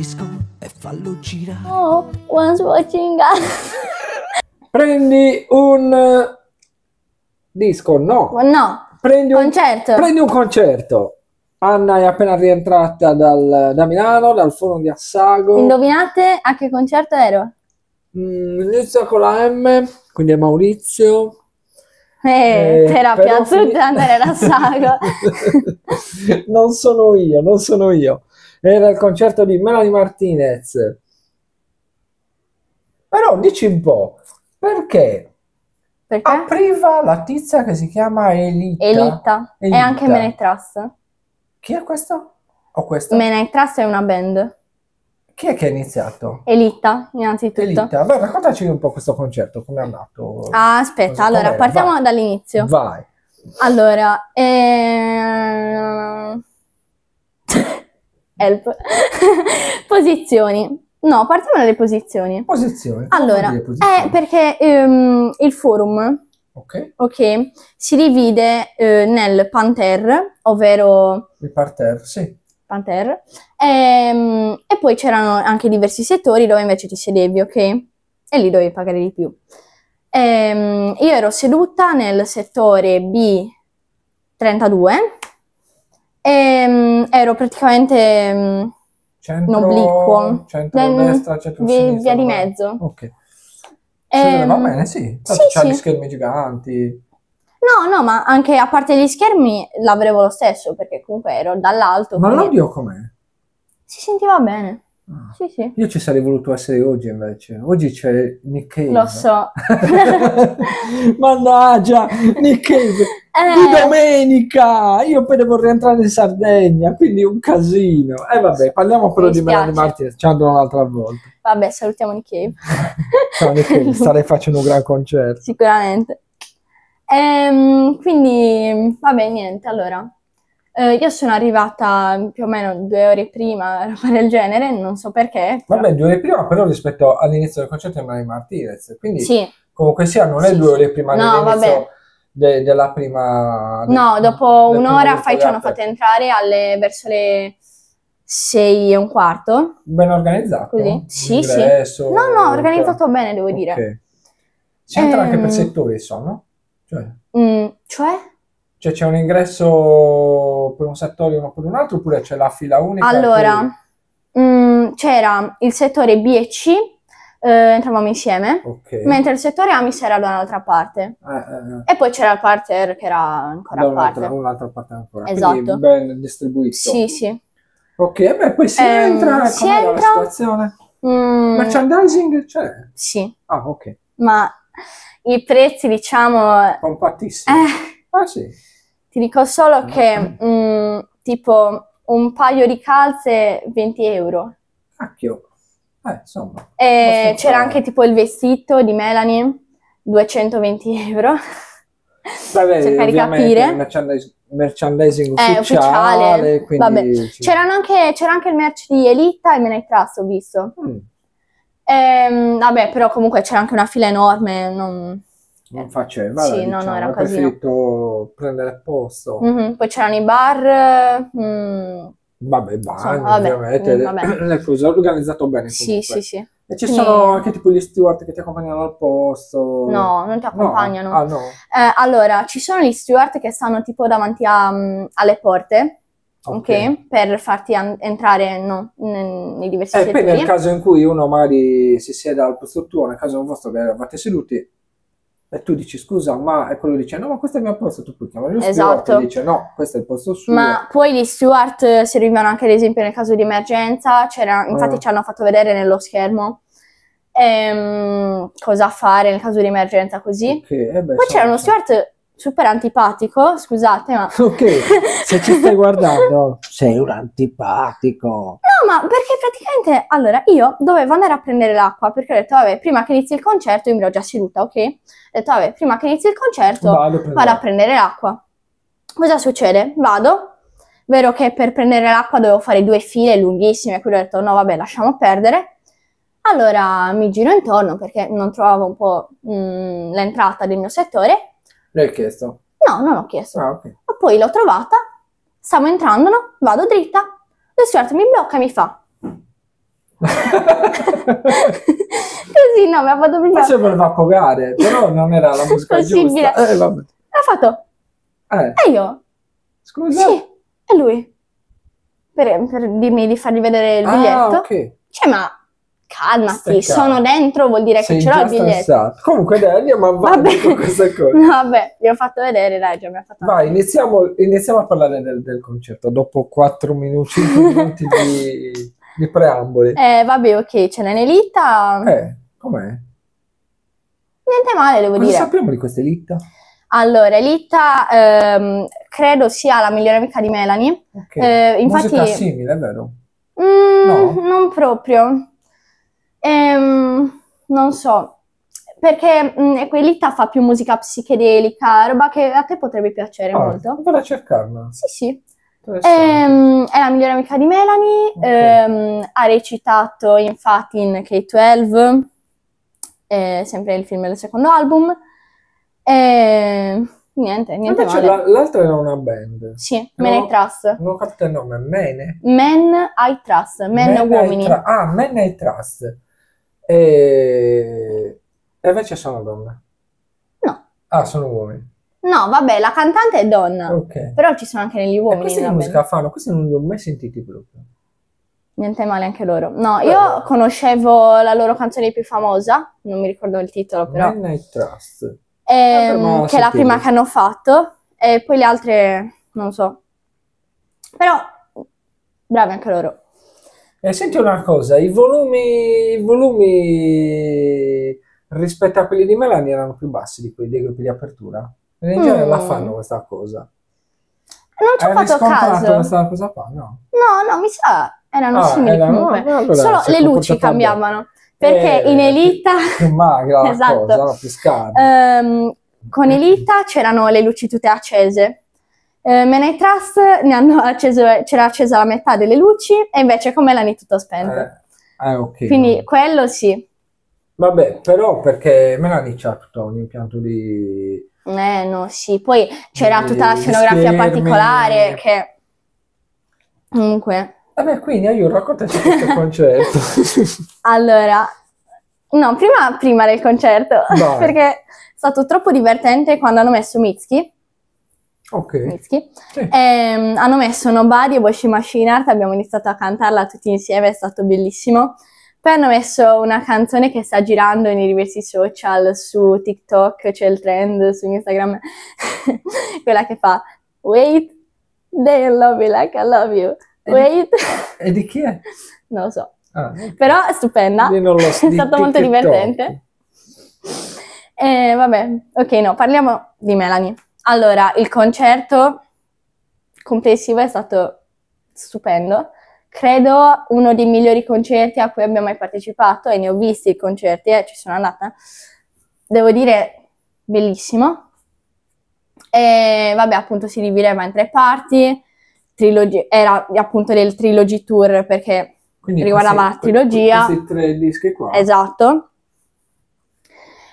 disco e fallo girare. Oh, one's watching us. Prendi un eh, disco, no. Oh, no. Prendi un concerto. Prendi un concerto. Anna è appena rientrata dal, da Milano, dal forno di Assago. Indovinate a che concerto ero? Mm, inizio con la M, quindi è Maurizio. Eh, eh, era piaciuto andare a Sago. non sono io, non sono io era il concerto di Melanie Martinez. Però dici un po', perché? Perché? Apriva la tizia che si chiama Elita. Elita. E anche Menetras. Chi è questo? O questa? Menetras è una band. Chi è che ha iniziato? Elita, innanzitutto. Elitta, beh, raccontaci un po' questo concerto, come è andato. Ah, aspetta, allora partiamo Vai. dall'inizio. Vai. Allora, eh help. posizioni. No, partiamo dalle posizioni. Posizioni. Allora, eh, posizioni? è perché um, il forum okay. Okay, si divide uh, nel Panther, ovvero... Il Parterre, sì. Panther. E, um, e poi c'erano anche diversi settori dove invece ti sedevi, ok? E lì dovevi pagare di più. E, um, io ero seduta nel settore B32, e, ehm, ero praticamente um, centro, in obliquo. Centro-destra, centro-sinistra. Via, di mezzo. Ok. Ehm, va bene, sì. sì, c'ha sì. gli schermi giganti. No, no, ma anche a parte gli schermi l'avremo lo stesso, perché comunque ero dall'alto. Ma quindi... l'audio com'è? Si sentiva bene. Ah. Sì, sì. Io ci sarei voluto essere oggi invece. Oggi c'è Nick Cave. Lo so. Mannaggia, Nick Cave. Eh. Di domenica! Io poi devo rientrare in Sardegna, quindi un casino. E eh, vabbè, parliamo però Mi di Melanie Martinez, ci andrò un'altra volta. Vabbè, salutiamo Nick Cave. Ciao Nick Cave, starei facendo un gran concerto. Sicuramente. Ehm, quindi, vabbè, niente, allora. Eh, io sono arrivata più o meno due ore prima, roba del genere, non so perché. Però... Vabbè, due ore prima però rispetto all'inizio del concerto di Melanie Martinez, quindi sì. comunque sia, non è sì, due ore prima sì. dell'inizio... No, vabbè de, della prima... No, del, dopo un'ora ci hanno fatto entrare alle, verso le 6 e un quarto. Ben organizzato? Così? Sì, Ingresso, sì. No, no, organizzato bene, devo dire. Okay. Si ehm... entra anche per ehm, settore, insomma? Cioè? Mm, cioè? Cioè c'è un ingresso per un settore uno per un altro oppure c'è la fila unica? Allora, mh, mm, c'era il settore B e C eh, entravamo insieme, okay. mentre il settore AMIS era da un'altra parte. Eh, eh, eh. e poi c'era il parterre che era ancora da a parte. Un'altra, parte ancora. Esatto. Quindi ben distribuito. Sì, sì. Ok, beh, poi si ehm, entra, si entra... la situazione? Mm. Merchandising c'è? Sì. Ah, ok. Ma i prezzi, diciamo... Compattissimi. Eh, ah, sì. Ti dico solo ah. che, mm, tipo, un paio di calze 20 euro. Cacchio. Eh, insomma. Eh, c'era anche tipo il vestito di Melanie, 220 euro. Vabbè, cercare di capire. Merchandise, merchandising ufficiale, eh, ufficiale. Quindi... C'erano anche, c'era anche il merch di Elita e Menai Trust, ho visto. Mm. Ehm, vabbè, però comunque c'era anche una fila enorme, non... Non faceva, sì, diciamo, no, era ho preferito prendere posto. Mm-hmm. Poi c'erano i bar, mm, Vabbè, bagno, vabbè, ovviamente. Mm, vabbè. Nel cruise organizzato bene. Comunque. Sì, sì, sì. E ci Quindi... sono anche tipo gli steward che ti accompagnano al posto? No, non ti accompagnano. No. Ah, no. Eh, allora, ci sono gli steward che stanno tipo davanti a, um, alle porte, okay. ok? Per farti an- entrare no, nei, nei diversi settori. Eh, e poi nel caso in cui uno magari si sieda al posto tuo, nel caso vostro che eravate seduti, e tu dici scusa, ma e quello dice no, ma questo è il mio posto, tu puoi chiamare lo esatto. steward e dice no, questo è il posto suo. Ma poi gli steward eh, servivano anche ad esempio nel caso di emergenza, infatti ah. ci hanno fatto vedere nello schermo ehm, cosa fare nel caso di emergenza così. Okay. Eh beh, poi c'era uno steward super antipatico, scusate, ma... Ok, se ci stai guardando, sei un antipatico. No, ma perché praticamente, allora, io dovevo andare a prendere l'acqua, perché ho detto, vabbè, prima che inizi il concerto, io mi ero già seduta, ok? Ho detto, vabbè, prima che inizi il concerto, vado, vado a prendere l'acqua. Cosa succede? Vado, vero che per prendere l'acqua dovevo fare due file lunghissime, quindi ho detto, no, vabbè, lasciamo perdere. Allora mi giro intorno perché non trovavo un po' mh, mm, l'entrata del mio settore L'hai chiesto? No, non ho chiesto. Ah, okay. Ma poi l'ho trovata, stavo entrando, vado dritta, lo sguardo mi blocca e mi fa... Così no, mi ha fatto prima... Forse voleva appogare, però non era la musica Possibile. giusta. Eh, Ha fatto... Eh. E io? Scusa? Sì, è lui? Per, per, dirmi di fargli vedere il ah, biglietto. Ah, ok. Cioè, ma calmati, Staccato. sono dentro, vuol dire Sei che ce l'ho il biglietto. Stressato. Comunque Delia, ma vabbè. con questa cosa. No, vabbè, vi ho fatto vedere, dai, già mi ha fatto Vai, iniziamo, iniziamo, a parlare del, del concerto, dopo 4 minuti, minuti di, di, preamboli. Eh, vabbè, ok, c'è l'Enelita. Eh, com'è? Niente male, devo Cosa dire. Cosa sappiamo di questa Elitta? Allora, Elitta ehm, credo sia la migliore amica di Melanie. Okay. Eh, infatti... Musica simile, è vero? Mm, no. Non proprio. Ehm, non so, perché mh, mm, Equilita fa più musica psichedelica, roba che a te potrebbe piacere ah, molto. Vorrei cercarla. Sì, sì. Ehm, è la migliore amica di Melanie, okay. ehm, ha recitato infatti in K-12, eh, sempre il film del secondo album. E niente, niente Invece male. l'altra era una band. Sì, no, Men I Trust. Non ho capito il nome, Mene. Men I Trust, Men, Men Uomini. Tra- ah, Men I Trust. E... e invece sono donne? No. Ah, sono uomini. No, vabbè, la cantante è donna. Okay. Però ci sono anche negli uomini. questi che musica fanno? Questi non li ho mai sentiti proprio. Niente male anche loro. No, eh. io allora. conoscevo la loro canzone più famosa, non mi ricordo il titolo però. Midnight Trust. Ehm, che è la prima che hanno fatto. E poi le altre, non so. Però, bravi anche loro. Eh, senti una cosa, i volumi, i volumi rispetto a quelli di Melania erano più bassi di quelli dei gruppi di apertura. In mm. genere la mm. fanno questa cosa. Non ci ho fatto caso. questa cosa qua, no? No, no, mi sa, erano ah, simili erano, comunque. Allora, Solo le luci cambiavano. Perché eh, in Elita... Più magra esatto. cosa, no? più scarna. Um, ehm, con Elita c'erano le luci tutte accese eh, Menai Trust ne hanno acceso, c'era accesa la metà delle luci e invece con Melanie tutto spento. Eh, ah, ok. Quindi vabbè. quello sì. Vabbè, però perché Melanie c'ha tutto un impianto di... Eh, no, sì. Poi c'era tutta la scenografia schermi. particolare che... Comunque... Vabbè, quindi aiuto, raccontaci questo concerto. allora, no, prima, prima del concerto, Vai. perché è stato troppo divertente quando hanno messo Mitski Ok. Sì. E, ehm, hanno messo Nobody e Boshi Machine Art, abbiamo iniziato a cantarla tutti insieme, è stato bellissimo. Poi hanno messo una canzone che sta girando nei diversi social, su TikTok c'è il trend, su Instagram, quella che fa Wait, they love me like I love you. Wait. E di, chi è? Non lo so. Ah, okay. Però è stupenda, non lo, so, è stato molto divertente. E, eh, vabbè, ok, no, parliamo di Melanie. Allora, il concerto complessivo è stato stupendo. Credo uno dei migliori concerti a cui abbia mai partecipato e ne ho visti i concerti, eh, ci sono andata. Devo dire, bellissimo. E vabbè, appunto si divideva in tre parti, trilogi- era appunto del trilogy tour perché Quindi riguardava la trilogia. Questi tre dischi qua. Esatto.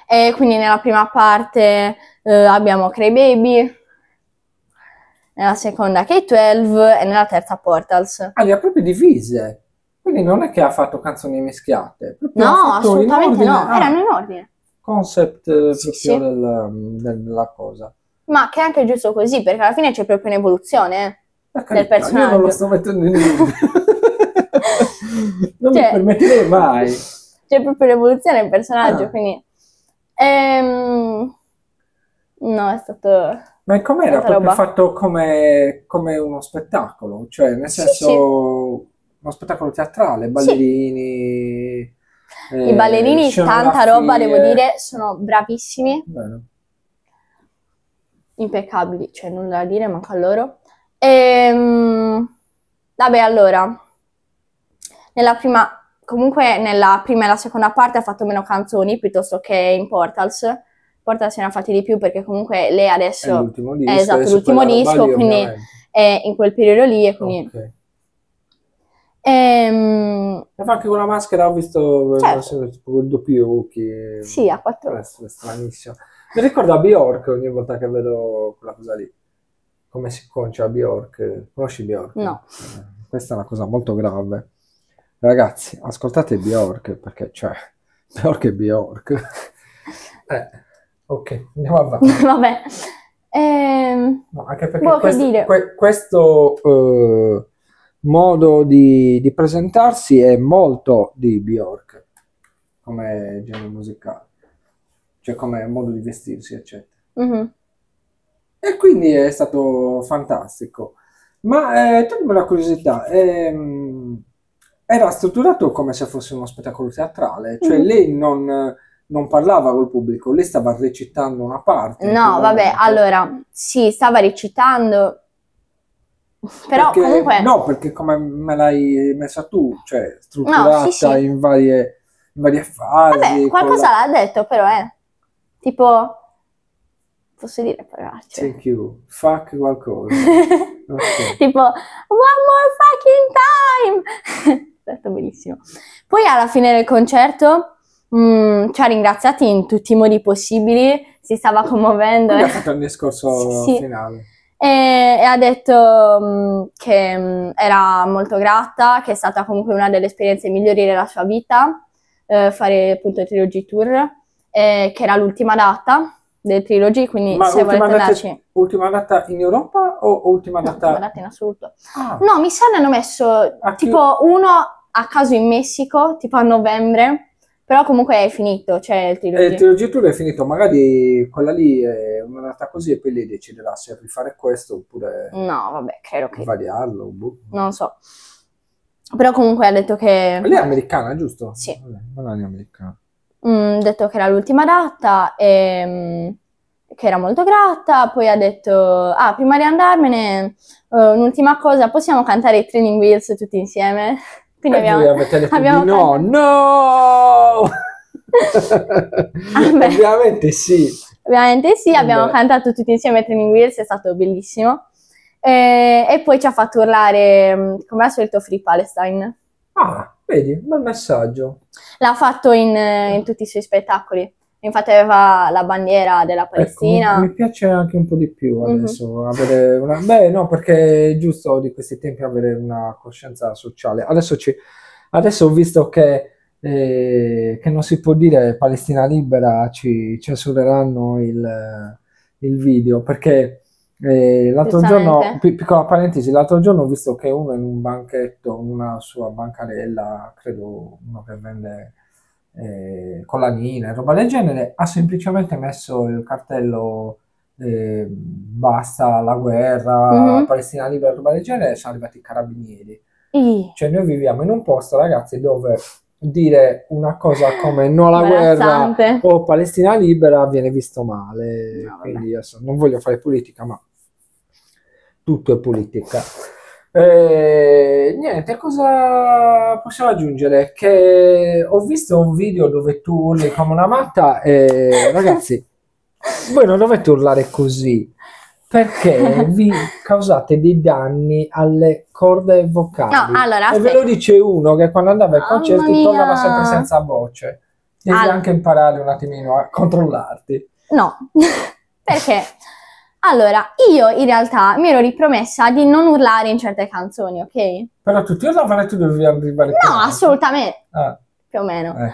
E quindi nella prima parte eh, abbiamo Cray Baby, nella seconda K12 e nella terza Portals. Ah, le ha proprio divise. Quindi non è che ha fatto canzoni mischiate. No, assolutamente no, ah, erano in ordine. Concept eh, sì, sì. Ehm, del, della cosa. Ma che è anche giusto così, perché alla fine c'è proprio un'evoluzione eh, carità, del personaggio. Io non lo sto mettendo in dubbio. non cioè, mi permetterei mai. C'è proprio l'evoluzione del personaggio, ah. quindi... Ehm, No, è stato... Ma com'era? Proprio fatto come, come, uno spettacolo, cioè nel senso sì, sì. uno spettacolo teatrale, ballerini... Sì. Eh, I ballerini, tanta roba, devo dire, sono bravissimi. Bene. Impeccabili, cioè nulla da dire, manca loro. Ehm, vabbè, allora, nella prima, comunque nella prima e la seconda parte ha fatto meno canzoni piuttosto che in Portals Portassi ne ha fatti di più perché comunque lei adesso è l'ultimo disco, è eh, esatto, l'ultimo disco lì, quindi è in quel periodo lì e quindi... Okay. Ehm... anche con la maschera, ho visto certo. quel doppio occhi. Sì, a quattro. È, è stranissimo. Mi ricorda Bjork ogni volta che vedo quella cosa lì. Come si concia Bjork? Conosci Bjork? No. Eh, questa è una cosa molto grave. Ragazzi, ascoltate Bjork perché, cioè, Bjork è Bjork. eh. Ok, andiamo avanti. Vabbè. Eh, no, anche perché boh, questo, que, questo eh, modo di, di, presentarsi è molto di Bjork come genere musicale, cioè come modo di vestirsi, eccetera. Mm-hmm. E quindi è stato fantastico. Ma eh, toglimi la curiosità, ehm, era strutturato come se fosse uno spettacolo teatrale, cioè mm-hmm. lei non non parlava col pubblico, lei stava recitando una parte. No, vabbè, allora, sì, stava recitando, però perché, comunque... No, perché come me l'hai messa tu, cioè strutturata no, sì, sì. In, varie, in, varie, fasi. Vabbè, qualcosa la... l'ha detto però, eh. Tipo, posso dire parolacce? Cioè. Thank you, fuck qualcosa. okay. tipo, one more fucking time! È stato certo, bellissimo. Poi alla fine del concerto Mm, ci cioè, ha ringraziati in tutti i modi possibili, si stava commuovendo. Ha eh. fatto il discorso sì, finale. E, e, ha detto um, che um, era molto grata, che è stata comunque una delle esperienze migliori della sua vita, eh, fare appunto il Trilogy Tour, eh, che era l'ultima data del Trilogy, quindi Ma se volete data, andarci... Ultima data in Europa o ultima data... No, ultima data in assoluto. Ah. No, mi sa hanno messo a tipo chi... uno a caso in Messico, tipo a novembre, però comunque è finito, cioè il trilogia. Eh, il trilogia tour è finito, magari quella lì è una un'andata così e poi lei deciderà se rifare questo oppure... No, vabbè, credo che... Variarlo, boh. Non so. Però comunque ha detto che... Lei è americana, giusto? Sì. Non è americana. Mm, detto che era l'ultima data e ehm, che era molto grata, poi ha detto, ah, prima di andarmene, uh, un'ultima cosa, possiamo cantare i Training Wheels tutti insieme? Quindi e eh, abbiamo, abbiamo no, no! Ah, Ovviamente sì. Ovviamente sì, Vabbè. Eh, abbiamo cantato tutti insieme Training Wheels, è stato bellissimo. E, eh, e poi ci ha fatto urlare, mm, come al solito, Free Palestine. Ah, vedi, bel messaggio. L'ha fatto in, in tutti i suoi spettacoli infatti aveva la bandiera della ecco, Palestina. Ecco, mi, piace anche un po' di più mhm. adesso mm-hmm. avere una... Beh, no, perché è giusto di questi tempi avere una coscienza sociale. Adesso, ci... adesso ho visto che, eh, che non si può dire Palestina libera, ci censureranno il, il video, perché... Eh, l'altro giorno, pic- piccola parentesi, l'altro giorno ho visto che uno in un banchetto, una sua bancarella, credo uno che vende eh, collanine, roba del genere, ha semplicemente messo il cartello eh, basta la guerra, mm-hmm. Palestina libera, roba del genere, sono arrivati i carabinieri. I. Cioè noi viviamo in un posto, ragazzi, dove dire una cosa come no alla guerra o Palestina libera viene visto male. No, quindi adesso non voglio fare politica, ma tutto è politica. Eh, niente, cosa possiamo aggiungere? Che ho visto un video dove tu urli come una matta e ragazzi, voi non dovete urlare così perché vi causate dei danni alle corde vocali. No, allora, e ve lo dice uno che quando andava ai concerti tornava sempre senza voce. Devi allora. anche imparare un attimino a controllarti. No, perché allora, io in realtà mi ero ripromessa di non urlare in certe canzoni, ok? Però tutti urlavano e tu dovevi arrivare No, prima. assolutamente. Ah. Più o meno. Eh.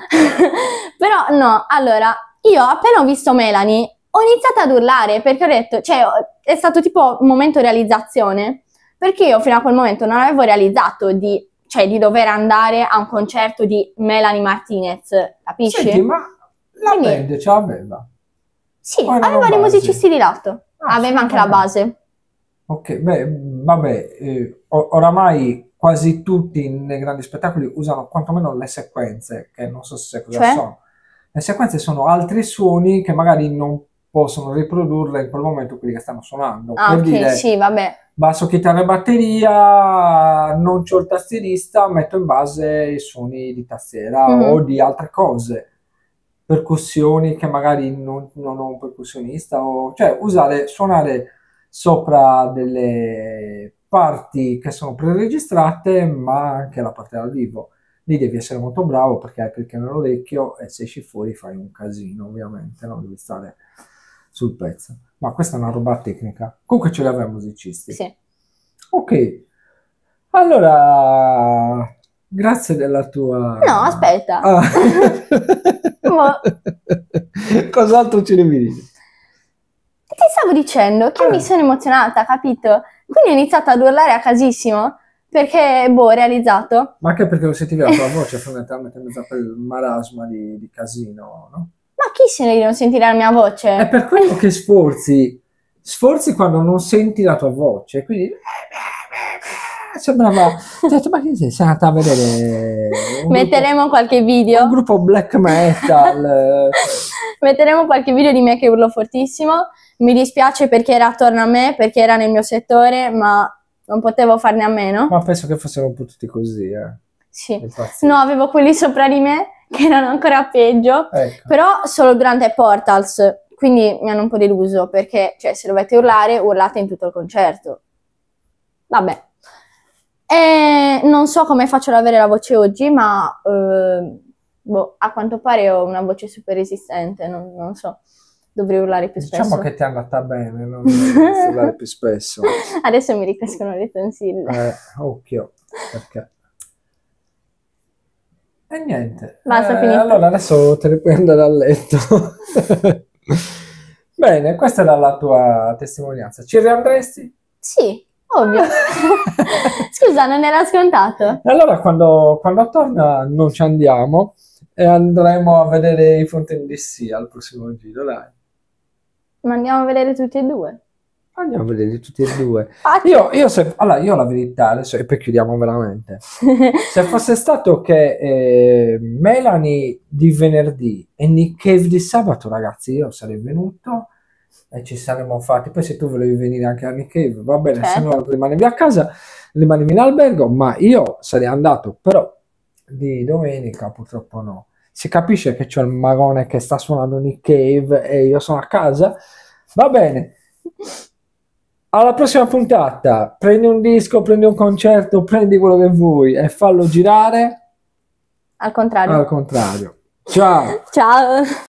Però no, allora, io appena ho visto Melanie ho iniziato ad urlare perché ho detto, cioè, è stato tipo un momento realizzazione, perché io fino a quel momento non avevo realizzato di, cioè, di dover andare a un concerto di Melanie Martinez, capisci? Senti, ma la Quindi, band ce l'aveva? Sì, aveva dei musicisti di lato. Ah, Aveva anche la base. Ok, beh, vabbè, eh, oramai quasi tutti nei grandi spettacoli usano quantomeno le sequenze, che non so se cosa cioè? sono. Le sequenze sono altri suoni che magari non possono riprodurle in quel momento quelli che stanno suonando. Ah, per ok, dire, sì, vabbè. Basso, chitarra e batteria, non c'ho il tastierista, metto in base i suoni di tastiera mm -hmm. o di altre cose percussioni che magari non, non ho un percussionista, o, cioè usare, suonare sopra delle parti che sono preregistrate, ma anche la parte dal vivo. Lì devi essere molto bravo perché hai perché nell'orecchio e se esci fuori fai un casino, ovviamente, non devi stare sul pezzo. Ma questa è una roba tecnica. Comunque ce l'aveva musicisti. Sì. Ok. Allora, grazie della tua... No, aspetta. Ah. ma... Cos'altro ci devi dire? Ti stavo dicendo che ah. mi eh. sono emozionata, capito? Quindi ho iniziato ad urlare a casissimo perché, boh, realizzato. Ma anche perché lo sentivi la tua voce fondamentalmente in mezzo a quel marasma di, di casino, no? Ma chi se ne di non sentire la mia voce? È per quello eh. che sforzi. Sforzi quando non senti la tua voce, quindi... Eh, eh, sembrava, ho detto, ma che sei stata a vedere? Metteremo gruppo, qualche video. Un gruppo black metal. Metteremo qualche video di me che urlo fortissimo. Mi dispiace perché era attorno a me, perché era nel mio settore, ma non potevo farne a meno. Ma penso che fossero un po' tutti così, eh. Sì. Infatti. No, avevo quelli sopra di me che erano ancora peggio, ecco. però solo durante Portals, quindi mi hanno un po' deluso perché, cioè, se dovete urlare, urlate in tutto il concerto. Vabbè. E non so come faccio ad avere la voce oggi, ma eh, boh, a quanto pare ho una voce super resistente, non, non so. Dovrei urlare più diciamo spesso. Diciamo che ti è andata bene, non urlare più spesso. Adesso mi ricrescono le tonsille. Eh, occhio, perché... E niente. Basta, eh, allora adesso te ne puoi andare a letto. Bene, questa era la tua testimonianza. Ci riandresti? Sì. Ovvio. Scusa, non era scontato. allora quando, quando torna non ci andiamo e andremo a vedere i Fontaine DC al prossimo giro, dai. Ma andiamo a vedere tutti e due. Andiamo a vedere tutti e due. Ah, io, io, se, allora, io la verità adesso, e poi chiudiamo veramente. se fosse stato che eh, Melanie di venerdì e Nick Cave di sabato, ragazzi, io sarei venuto e ci saremmo fatti. Poi se tu volevi venire anche a Nikkei, va bene, certo. se no certo. rimanevi a casa, rimanevi in albergo, ma io sarei andato, però di domenica purtroppo no. Si capisce che c'è il magone che sta suonando Nick Cave e io sono a casa. Va bene. Alla prossima puntata, prendi un disco, prendi un concerto, prendi quello che vuoi e fallo girare. Al contrario. Al contrario. Ciao. Ciao.